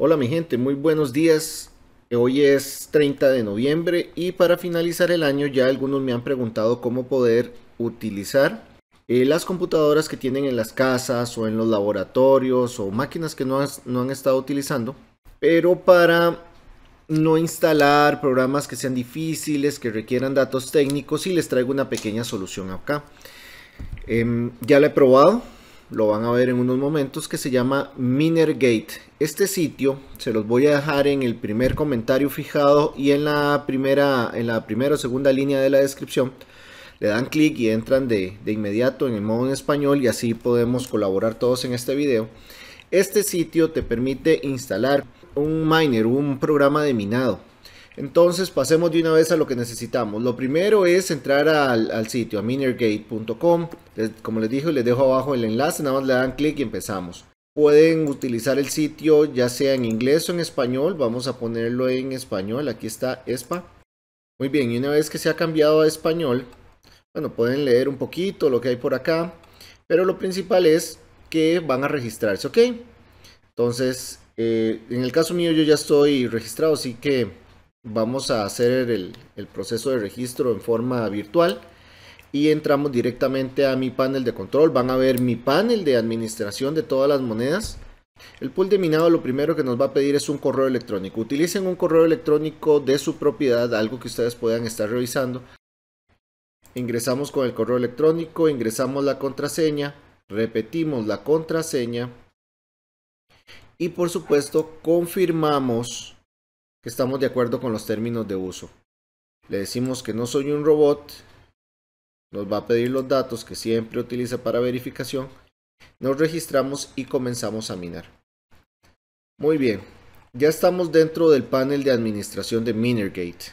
Hola mi gente, muy buenos días. Hoy es 30 de noviembre y para finalizar el año ya algunos me han preguntado cómo poder utilizar eh, las computadoras que tienen en las casas o en los laboratorios o máquinas que no, han estado utilizando, pero para no instalar programas que sean difíciles, que requieran datos técnicos y les traigo una pequeña solución acá. Em, ya la he probado, lo van a ver en unos momentos, que se llama Minergate. Este sitio se los voy a dejar en el primer comentario fijado y en la primera, en la primera o segunda línea de la descripción. Le dan clic y entran de, inmediato en el modo en español y así podemos colaborar todos en este video. Este sitio te permite instalar un miner, un programa de minado entonces pasemos de una vez a lo que necesitamos. Lo primero es entrar al, sitio, a minergate.com. Como les dije, les dejo abajo el enlace, nada más le dan clic y empezamos. Pueden utilizar el sitio ya sea en inglés o en español. Vamos a ponerlo en español. Aquí está ESPA. Muy bien, y una vez que se ha cambiado a español, bueno, pueden leer un poquito lo que hay por acá. Pero lo principal es que van a registrarse, ¿ok? Entonces, eh, en el caso mío yo ya estoy registrado, así que vamos a hacer el, proceso de registro en forma virtual y entramos directamente a mi panel de control. Van a ver mi panel de administración de todas las monedas. El pool de minado lo primero que nos va a pedir es un correo electrónico. Utilicen un correo electrónico de su propiedad, algo que ustedes puedan estar revisando. Ingresamos con el correo electrónico, ingresamos la contraseña, repetimos la contraseña y por supuesto confirmamos que estamos de acuerdo con los términos de uso. Le decimos que no soy un robot, nos va a pedir los datos que siempre utiliza para verificación, nos registramos y comenzamos a minar. Muy bien, ya estamos dentro del panel de administración de Minergate.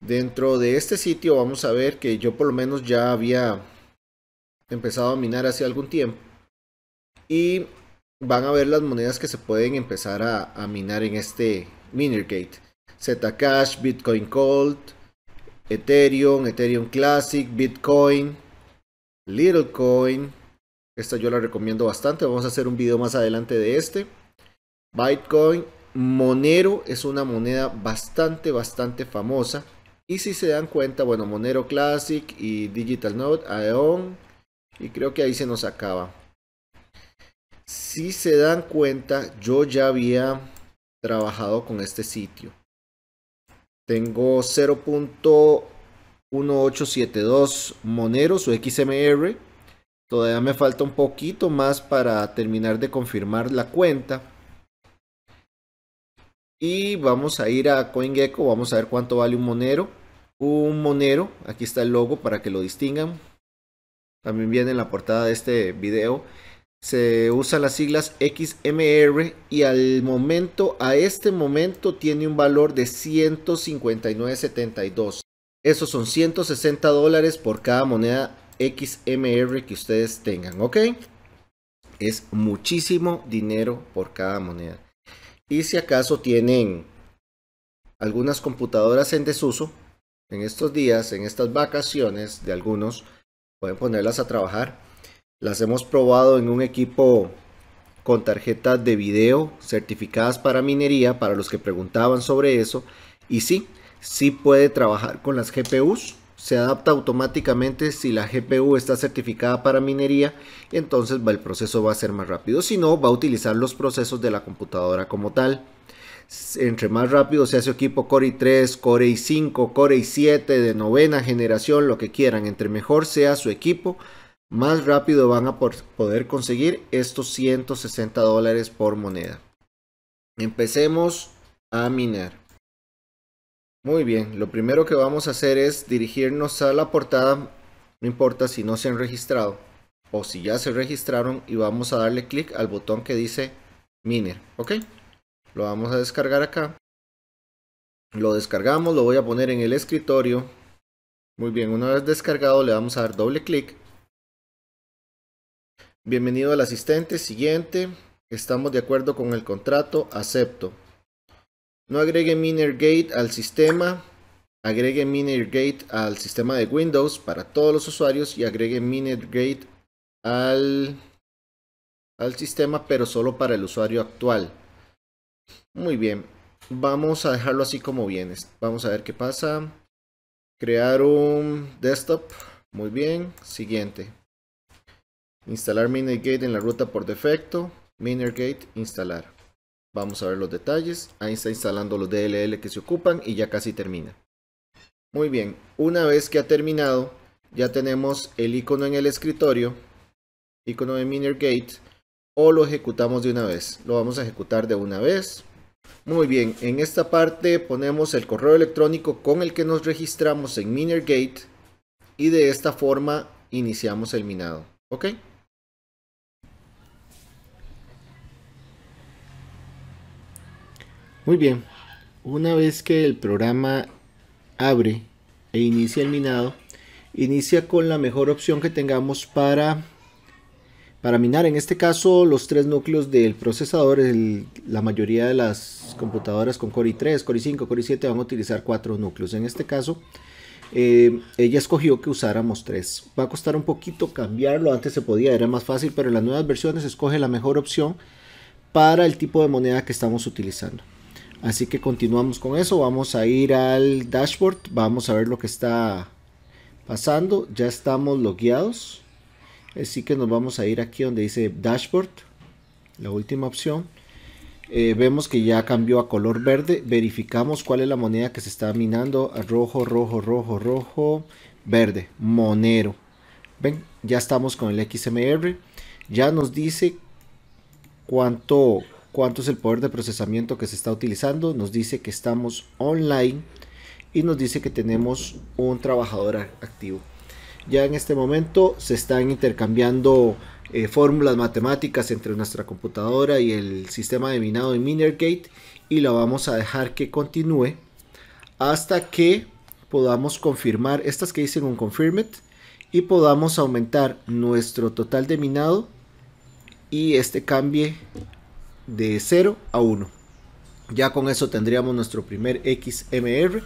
Dentro de este sitio vamos a ver que yo por lo menos ya había empezado a minar hace algún tiempo. Y van a ver las monedas que se pueden empezar a, minar en este Minergate. Zcash, Bitcoin Cold, Ethereum, Ethereum Classic, Bitcoin, Littlecoin. Esta yo la recomiendo bastante. Vamos a hacer un video más adelante de este. Bitcoin, Monero es una moneda bastante, bastante famosa. Y si se dan cuenta, bueno, Monero Classic y Digital Note, Aeon. Y creo que ahí se nos acaba. Si se dan cuenta, yo ya había trabajado con este sitio. Tengo 0.1872 moneros o XMR. Todavía me falta un poquito más para terminar de confirmar la cuenta. Y vamos a ir a CoinGecko, vamos a ver cuánto vale un monero. Un monero, aquí está el logo para que lo distingan. También viene en la portada de este video se usan las siglas XMR y al momento, a este momento tiene un valor de 159.72. Esos son 160 dólares por cada moneda XMR que ustedes tengan, ¿ok? Es muchísimo dinero por cada moneda. Y si acaso tienen algunas computadoras en desuso, en estos días, en estas vacaciones de algunos, pueden ponerlas a trabajar las hemos probado en un equipo con tarjetas de video certificadas para minería, para los que preguntaban sobre eso. Y sí, sí puede trabajar con las GPUs. Se adapta automáticamente si la GPU está certificada para minería, entonces el proceso va a ser más rápido. Si no, va a utilizar los procesos de la computadora como tal. Entre más rápido sea su equipo Core i3, Core i5, Core i7 de novena generación, lo que quieran. Entre mejor sea su equipo, más rápido van a poder conseguir estos 160 dólares por moneda. Empecemos a minar. Muy bien, lo primero que vamos a hacer es dirigirnos a la portada, no importa si no se han registrado o si ya se registraron y vamos a darle clic al botón que dice miner, ¿ok? Lo vamos a descargar acá. Lo descargamos, lo voy a poner en el escritorio. Muy bien, una vez descargado le vamos a dar doble clic Bienvenido al asistente. Siguiente. Estamos de acuerdo con el contrato. Acepto. No agregue MinerGate al sistema. Agregue MinerGate al sistema de Windows para todos los usuarios y agregue MinerGate al, al sistema, pero solo para el usuario actual. Muy bien. Vamos a dejarlo así como viene. Vamos a ver qué pasa. Crear un desktop. Muy bien. Siguiente. Instalar MinerGate en la ruta por defecto. MinerGate instalar. Vamos a ver los detalles. Ahí está instalando los DLL que se ocupan y ya casi termina. Muy bien, una vez que ha terminado, ya tenemos el icono en el escritorio, icono de MinerGate, o lo ejecutamos de una vez. Lo vamos a ejecutar de una vez. Muy bien, en esta parte ponemos el correo electrónico con el que nos registramos en MinerGate y de esta forma iniciamos el minado. ¿Ok? Muy bien, una vez que el programa abre e inicia el minado, inicia con la mejor opción que tengamos para, para minar. En este caso, los tres núcleos del procesador, la mayoría de las computadoras con Core i3, Core i5, Core i7 van a utilizar cuatro núcleos. En este caso, eh, ella escogió que usáramos tres. Va a costar un poquito cambiarlo, antes se podía, era más fácil, pero en las nuevas versiones escoge la mejor opción para el tipo de moneda que estamos utilizando. Así que continuamos con eso. Vamos a ir al dashboard. Vamos a ver lo que está pasando. Ya estamos logueados. Así que nos vamos a ir aquí donde dice dashboard. La última opción. Eh, vemos que ya cambió a color verde. Verificamos cuál es la moneda que se está minando. rojo, rojo, rojo, rojo. Verde. Monero. Ven, ya estamos con el XMR. Ya nos dice cuánto cuánto es el poder de procesamiento que se está utilizando, nos dice que estamos online y nos dice que tenemos un trabajador activo. Ya en este momento se están intercambiando eh, fórmulas matemáticas entre nuestra computadora y el sistema de minado de Minergate y la vamos a dejar que continúe hasta que podamos confirmar estas que dicen un confirmate. y podamos aumentar nuestro total de minado y este cambie de 0 a 1. Ya con eso tendríamos nuestro primer XMR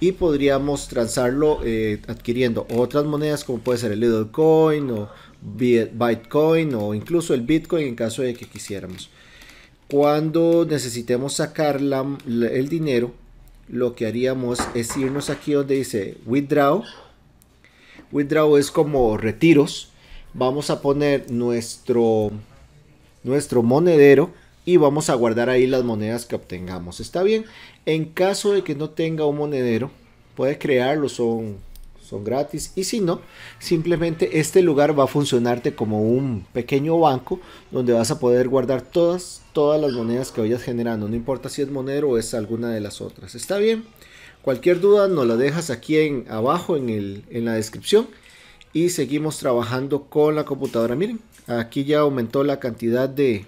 y podríamos transarlo eh, adquiriendo otras monedas como puede ser el Little Coin o Bitcoin o incluso el Bitcoin en caso de que quisiéramos. Cuando necesitemos sacar el dinero, lo que haríamos es irnos aquí donde dice Withdraw. Withdraw es como retiros. Vamos a poner nuestro, nuestro monedero y vamos a guardar ahí las monedas que obtengamos. Está bien, en caso de que no tenga un monedero, Puedes crearlo, son, son gratis. Y si no, simplemente este lugar va a funcionarte como un pequeño banco donde vas a poder guardar todas, todas las monedas que vayas generando. No importa si es monedero o es alguna de las otras. Está bien, cualquier duda nos la dejas aquí en, abajo en, en la descripción. Y seguimos trabajando con la computadora. Miren, aquí ya aumentó la cantidad de,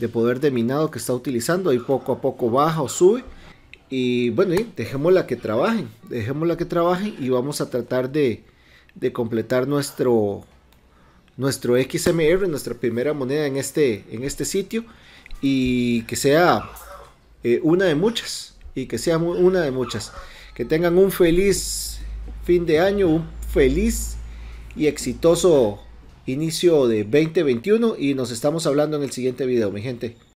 de poder de minado que está utilizando. y poco a poco baja o sube. Y bueno, y la que trabajen. la que trabajen y vamos a tratar de, completar nuestro, nuestro XMR, nuestra primera moneda en este, en este sitio. Y que sea eh, una de muchas. Y que sea una de muchas. Que tengan un feliz fin de año, un feliz y exitoso inicio de 2021 y nos estamos hablando en el siguiente video, mi gente.